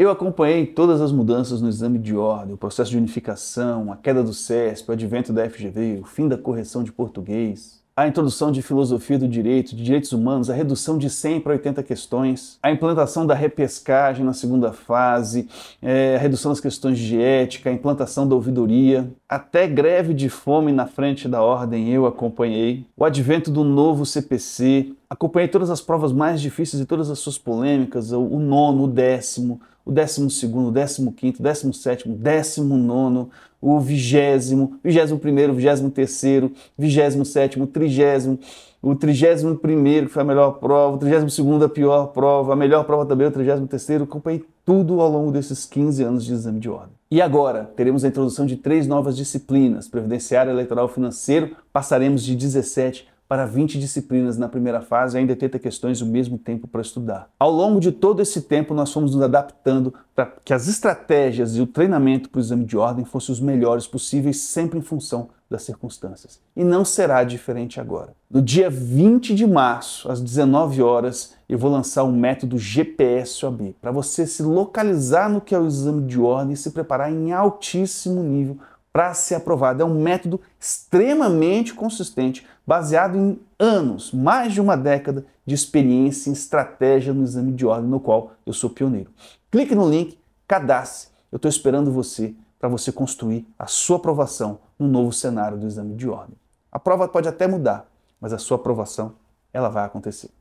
Eu acompanhei todas as mudanças no exame de ordem, o processo de unificação, a queda do CESP, o advento da FGV, o fim da correção de português a introdução de filosofia do direito, de direitos humanos, a redução de 100 para 80 questões, a implantação da repescagem na segunda fase, é, a redução das questões de ética, a implantação da ouvidoria, até greve de fome na frente da ordem eu acompanhei, o advento do novo CPC, acompanhei todas as provas mais difíceis e todas as suas polêmicas, o nono, o décimo, o décimo segundo, o décimo quinto, o décimo sétimo, o décimo nono, o vigésimo, vigésimo primeiro, vigésimo terceiro, vigésimo sétimo, trigésimo, o trigésimo primeiro, que foi a melhor prova, o trigésimo segundo, a pior prova, a melhor prova também, o trigésimo terceiro, acompanhei tudo ao longo desses 15 anos de exame de ordem. E agora, teremos a introdução de três novas disciplinas, previdenciário, eleitoral financeiro, passaremos de 17 para 20 disciplinas na primeira fase e ainda 80 questões o mesmo tempo para estudar. Ao longo de todo esse tempo, nós fomos nos adaptando para que as estratégias e o treinamento para o exame de ordem fossem os melhores possíveis, sempre em função das circunstâncias. E não será diferente agora. No dia 20 de março, às 19 horas, eu vou lançar o um método GPS OAB para você se localizar no que é o exame de ordem e se preparar em altíssimo nível para ser aprovado. É um método extremamente consistente, baseado em anos, mais de uma década de experiência em estratégia no exame de ordem, no qual eu sou pioneiro. Clique no link, cadastre. Eu estou esperando você para você construir a sua aprovação no novo cenário do exame de ordem. A prova pode até mudar, mas a sua aprovação ela vai acontecer.